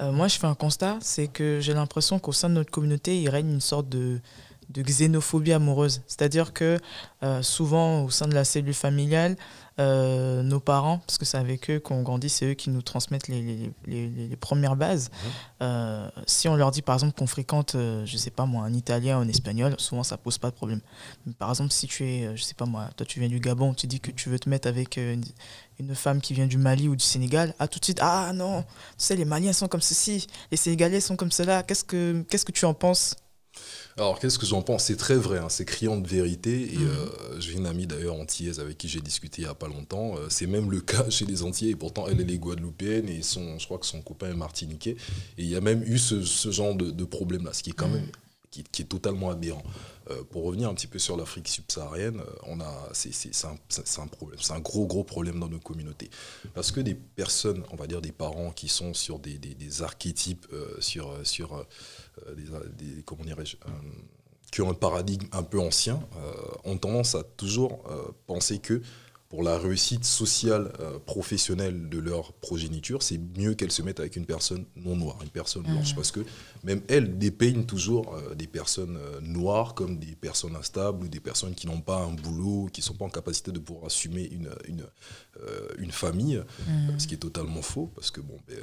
Euh, moi, je fais un constat, c'est que j'ai l'impression qu'au sein de notre communauté, il règne une sorte de de xénophobie amoureuse. C'est-à-dire que euh, souvent au sein de la cellule familiale, euh, nos parents, parce que c'est avec eux qu'on grandit, c'est eux qui nous transmettent les, premières bases. Mhm. Euh, si on leur dit par exemple qu'on fréquente, je sais pas moi, un italien ou un espagnol, souvent ça pose pas de problème. Mais, par exemple, si tu es, je sais pas moi, toi tu viens du Gabon, tu dis que tu veux te mettre avec une, femme qui vient du Mali ou du Sénégal, à ah, tout de suite, ah non, tu sais, les Maliens sont comme ceci, les Sénégalais sont comme cela, qu'est-ce que qu'est-ce que tu en penses alors, qu'est-ce que j'en pense C'est très vrai, hein, c'est criant de vérité. Et mm. euh, j'ai une amie d'ailleurs antillaise avec qui j'ai discuté il n'y a pas longtemps. Euh, c'est même le cas chez les Antillais. Et pourtant, elle, est est guadeloupéenne et je crois que son copain est martiniquais. Et il y a même eu ce, genre de, problème-là, ce qui est quand mm. même qui, est totalement aberrant. Euh, pour revenir un petit peu sur l'Afrique subsaharienne, euh, on a, c'est, un, problème, c'est un gros gros problème dans nos communautés, parce que des personnes, on va dire des parents qui sont sur des, archétypes, euh, sur sur des, comment qui un paradigme un peu ancien, ont tendance à toujours penser que pour la réussite sociale, euh, professionnelle de leur progéniture, c'est mieux qu'elles se mettent avec une personne non noire, une personne blanche, mmh. parce que même elles dépeignent toujours euh, des personnes euh, noires comme des personnes instables ou des personnes qui n'ont pas un boulot, qui ne sont pas en capacité de pouvoir assumer une, une, famille, mmh. ce qui est totalement faux, parce que bon, ben,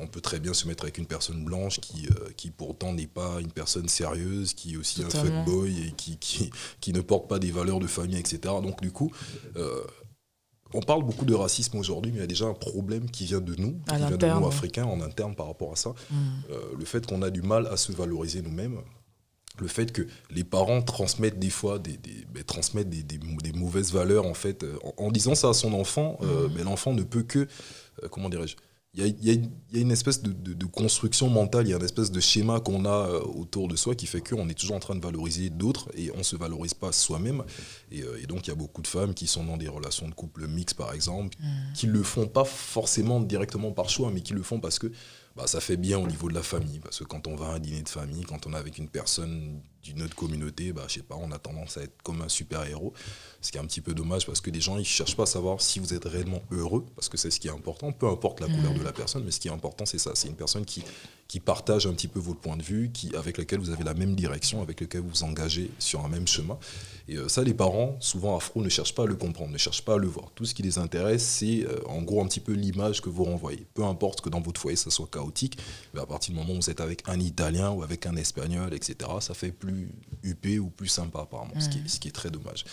on peut très bien se mettre avec une personne blanche qui, qui pourtant n'est pas une personne sérieuse, qui est aussi un boy et qui, qui ne porte pas des valeurs de famille, etc. Donc du coup, euh, on parle beaucoup de racisme aujourd'hui, mais il y a déjà un problème qui vient de nous, qui vient de nous, Africains, en interne par rapport à ça. Mm. Euh, le fait qu'on a du mal à se valoriser nous-mêmes, le fait que les parents transmettent des fois des, des, ben, mauvaises valeurs en fait euh, en, disant ça à son enfant mais mm. ben, l'enfant ne peut que comment dirais-je il y, a, une espèce de, construction mentale, il y a une espèce de schéma qu'on a euh, autour de soi qui fait qu'on est toujours en train de valoriser d'autres et on ne se valorise pas soi-même. Euh, et, donc il y a beaucoup de femmes qui sont dans des relations de couple mixtes, par exemple, hmm. qui ne le font pas forcément directement par choix, mais qui le font parce que bah, ça fait bien au niveau de la famille. Parce que quand on va à un dîner de famille, quand on est avec une personne d'une autre communauté, bah, je sais pas, on a tendance à être comme un super-héros. Ce qui est un petit peu dommage parce que les gens, ils cherchent pas à savoir si vous êtes réellement heureux, parce que c'est ce qui est important, peu importe la mmh. couleur de la personne, mais ce qui est important, c'est ça. C'est une personne qui qui partagent un petit peu votre point de vue, qui, avec lequel vous avez la même direction, avec lequel vous vous engagez sur un même chemin. Et euh, ça, les parents, souvent afro, ne cherchent pas à le comprendre, ne cherchent pas à le voir. Tout ce qui les intéresse, c'est euh, en gros un petit peu l'image que vous renvoyez. Peu importe que dans votre foyer, ça soit chaotique, mais à partir du moment où vous êtes avec un Italien ou avec un Espagnol, etc., ça fait plus huppé ou plus sympa apparemment, ce qui est mmh. très dommage.